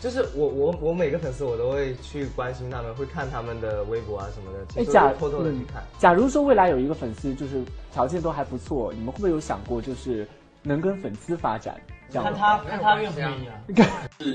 就是我我我每个粉丝我都会去关心他们，会看他们的微博啊什么的，其实偷偷的去看。假如说未来有一个粉丝，就是条件都还不错，你们会不会有想过，就是能跟粉丝发展？看他看他愿不愿意啊。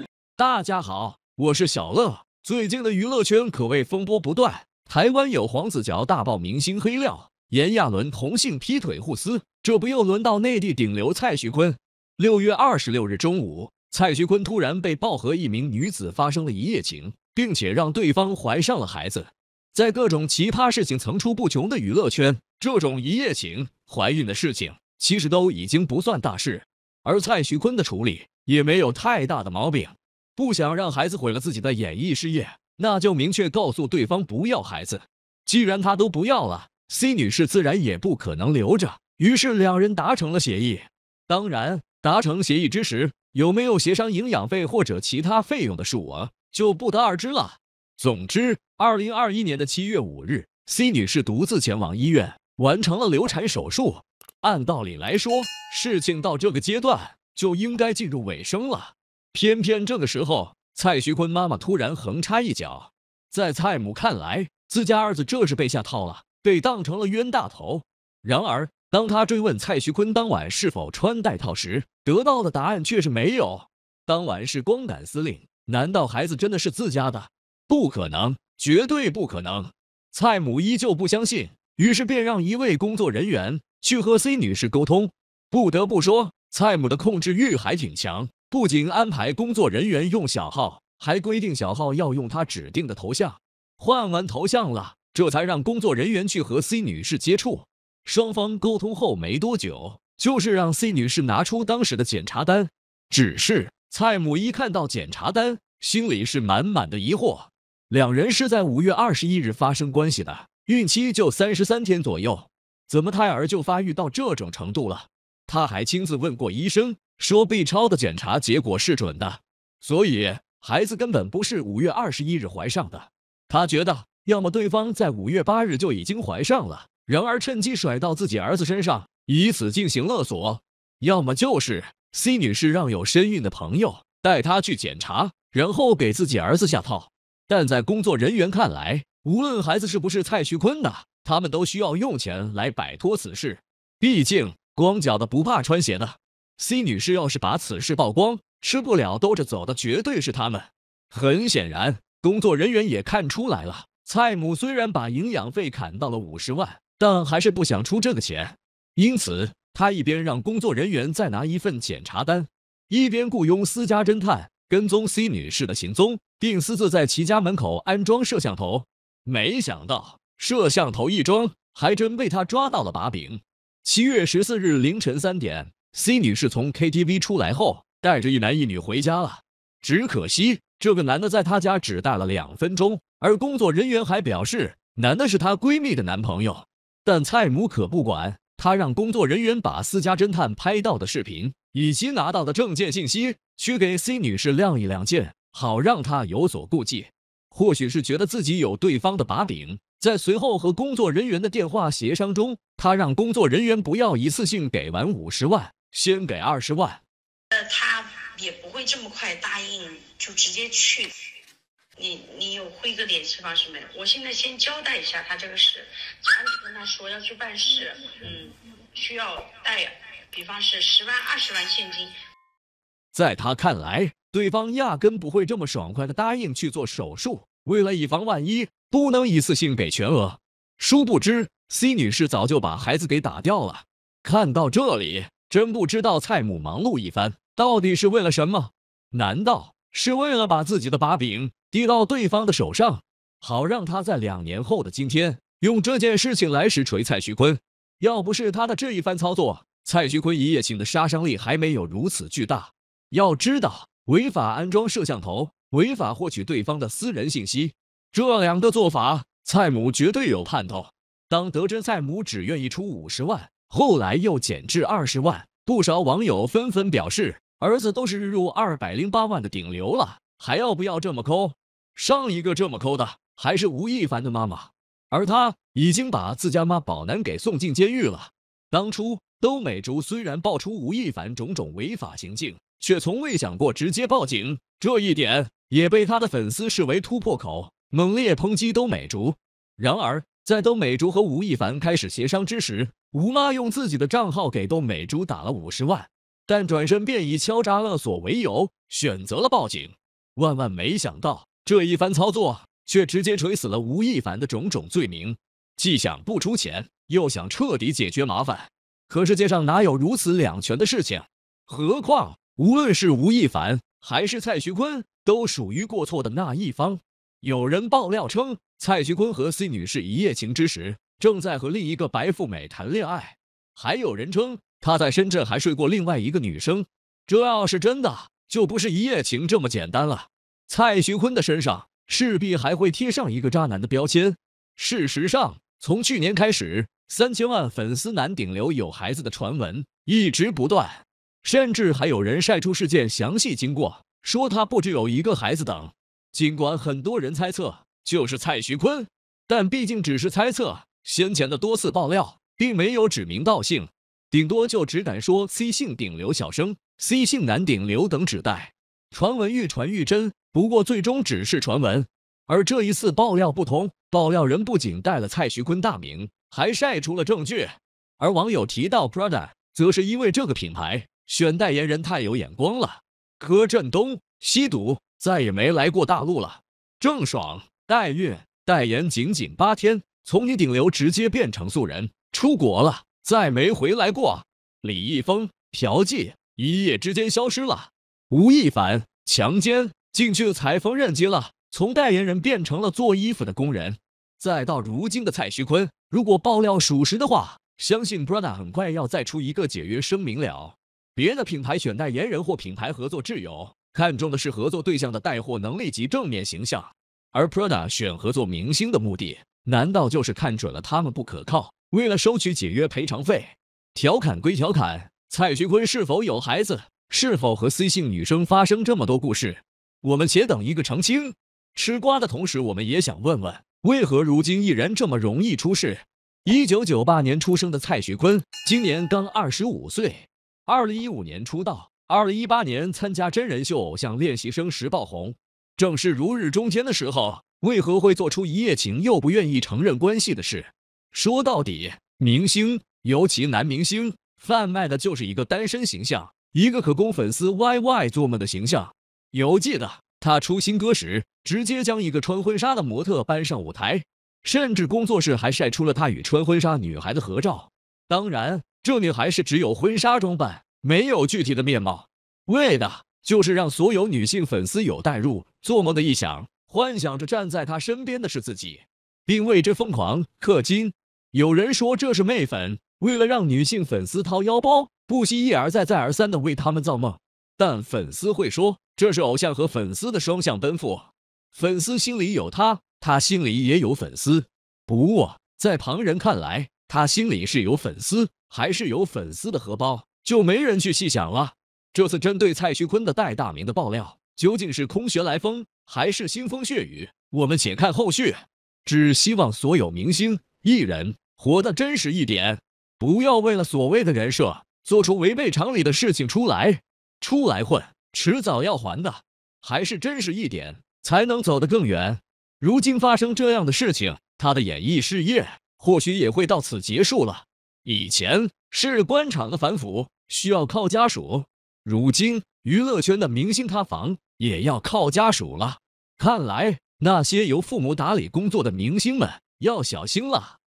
大家好，我是小乐。最近的娱乐圈可谓风波不断，台湾有黄子佼大爆明星黑料，炎亚纶同性劈腿互撕，这不又轮到内地顶流蔡徐坤。六月二十六日中午。蔡徐坤突然被曝和一名女子发生了一夜情，并且让对方怀上了孩子。在各种奇葩事情层出不穷的娱乐圈，这种一夜情怀孕的事情其实都已经不算大事。而蔡徐坤的处理也没有太大的毛病。不想让孩子毁了自己的演艺事业，那就明确告诉对方不要孩子。既然他都不要了，C 女士自然也不可能留着。于是两人达成了协议。当然，达成协议之时。有没有协商营养费或者其他费用的数额，就不得而知了。总之，二零二一年的七月五日，C 女士独自前往医院，完成了流产手术。按道理来说，事情到这个阶段就应该进入尾声了。偏偏这个时候，蔡徐坤妈妈突然横插一脚。在蔡母看来，自家儿子这是被下套了，被当成了冤大头。然而，当他追问蔡徐坤当晚是否穿戴套时，得到的答案却是没有。当晚是光杆司令，难道孩子真的是自家的？不可能，绝对不可能！蔡母依旧不相信，于是便让一位工作人员去和 C 女士沟通。不得不说，蔡母的控制欲还挺强，不仅安排工作人员用小号，还规定小号要用他指定的头像。换完头像了，这才让工作人员去和 C 女士接触。双方沟通后没多久，就是让 C 女士拿出当时的检查单。只是蔡母一看到检查单，心里是满满的疑惑。两人是在五月二十一日发生关系的，孕期就三十三天左右，怎么胎儿就发育到这种程度了？她还亲自问过医生，说 B 超的检查结果是准的，所以孩子根本不是五月二十一日怀上的。她觉得，要么对方在五月八日就已经怀上了。然而，趁机甩到自己儿子身上，以此进行勒索；要么就是 C 女士让有身孕的朋友带她去检查，然后给自己儿子下套。但在工作人员看来，无论孩子是不是蔡徐坤的，他们都需要用钱来摆脱此事。毕竟，光脚的不怕穿鞋的。C 女士要是把此事曝光，吃不了兜着走的绝对是他们。很显然，工作人员也看出来了。蔡母虽然把营养费砍到了五十万。但还是不想出这个钱，因此他一边让工作人员再拿一份检查单，一边雇佣私家侦探跟踪 C 女士的行踪，并私自在其家门口安装摄像头。没想到，摄像头一装，还真被他抓到了把柄。七月十四日凌晨三点，C 女士从 KTV 出来后，带着一男一女回家了。只可惜，这个男的在她家只待了两分钟，而工作人员还表示，男的是她闺蜜的男朋友。但蔡母可不管，她让工作人员把私家侦探拍到的视频以及拿到的证件信息，去给 C 女士亮一亮剑，好让她有所顾忌。或许是觉得自己有对方的把柄，在随后和工作人员的电话协商中，他让工作人员不要一次性给完五十万，先给二十万。呃，他也不会这么快答应，就直接去。你你有惠哥联系方式没？我现在先交代一下他这个事，假里跟他说要去办事，嗯，需要带，比方是十万、二十万现金。在他看来，对方压根不会这么爽快的答应去做手术。为了以防万一，不能一次性给全额。殊不知，C 女士早就把孩子给打掉了。看到这里，真不知道蔡母忙碌一番到底是为了什么？难道？是为了把自己的把柄递到对方的手上，好让他在两年后的今天用这件事情来实锤蔡徐坤。要不是他的这一番操作，蔡徐坤一夜情的杀伤力还没有如此巨大。要知道，违法安装摄像头、违法获取对方的私人信息，这两个做法，蔡母绝对有盼头。当得知蔡母只愿意出五十万，后来又减至二十万，不少网友纷纷表示。儿子都是日入二百零八万的顶流了，还要不要这么抠？上一个这么抠的还是吴亦凡的妈妈，而他已经把自家妈宝男给送进监狱了。当初都美竹虽然爆出吴亦凡种种违法行径，却从未想过直接报警，这一点也被他的粉丝视为突破口，猛烈抨击都美竹。然而，在都美竹和吴亦凡开始协商之时，吴妈用自己的账号给都美竹打了五十万。但转身便以敲诈勒索为由，选择了报警。万万没想到，这一番操作却直接锤死了吴亦凡的种种罪名。既想不出钱，又想彻底解决麻烦，可世界上哪有如此两全的事情？何况，无论是吴亦凡还是蔡徐坤，都属于过错的那一方。有人爆料称，蔡徐坤和 C 女士一夜情之时，正在和另一个白富美谈恋爱。还有人称。他在深圳还睡过另外一个女生，这要是真的，就不是一夜情这么简单了。蔡徐坤的身上势必还会贴上一个渣男的标签。事实上，从去年开始，三千万粉丝男顶流有孩子的传闻一直不断，甚至还有人晒出事件详细经过，说他不止有一个孩子等。尽管很多人猜测就是蔡徐坤，但毕竟只是猜测。先前的多次爆料并没有指名道姓。顶多就只敢说 C 姓顶流小生、C 姓男顶流等指代，传闻愈传愈真，不过最终只是传闻。而这一次爆料不同，爆料人不仅带了蔡徐坤大名，还晒出了证据。而网友提到 Prada，则是因为这个品牌选代言人太有眼光了。柯震东吸毒，再也没来过大陆了。郑爽代孕代言仅仅八天，从女顶流直接变成素人，出国了。再没回来过。李易峰嫖妓，一夜之间消失了。吴亦凡强奸，进去裁缝纫机了，从代言人变成了做衣服的工人。再到如今的蔡徐坤，如果爆料属实的话，相信 Prada 很快要再出一个解约声明了。别的品牌选代言人或品牌合作挚友，看重的是合作对象的带货能力及正面形象，而 Prada 选合作明星的目的，难道就是看准了他们不可靠？为了收取解约赔偿费，调侃归调侃，蔡徐坤是否有孩子，是否和私姓女生发生这么多故事，我们且等一个澄清。吃瓜的同时，我们也想问问，为何如今艺人这么容易出事？一九九八年出生的蔡徐坤，今年刚二十五岁，二零一五年出道，二零一八年参加真人秀《偶像练习生》时爆红，正是如日中天的时候，为何会做出一夜情又不愿意承认关系的事？说到底，明星，尤其男明星，贩卖的就是一个单身形象，一个可供粉丝 YY 做梦的形象。犹记得他出新歌时，直接将一个穿婚纱的模特搬上舞台，甚至工作室还晒出了他与穿婚纱女孩的合照。当然，这女孩是只有婚纱装扮，没有具体的面貌，为的就是让所有女性粉丝有代入，做梦的一想，幻想着站在他身边的是自己，并为之疯狂氪金。有人说这是媚粉，为了让女性粉丝掏腰包，不惜一而再、再而三的为他们造梦。但粉丝会说，这是偶像和粉丝的双向奔赴，粉丝心里有他，他心里也有粉丝。不过，在旁人看来，他心里是有粉丝，还是有粉丝的荷包，就没人去细想了。这次针对蔡徐坤的戴大名的爆料，究竟是空穴来风，还是腥风血雨？我们且看后续。只希望所有明星艺人。活得真实一点，不要为了所谓的人设做出违背常理的事情。出来，出来混，迟早要还的。还是真实一点，才能走得更远。如今发生这样的事情，他的演艺事业或许也会到此结束了。以前是官场的反腐需要靠家属，如今娱乐圈的明星塌房也要靠家属了。看来那些由父母打理工作的明星们要小心了。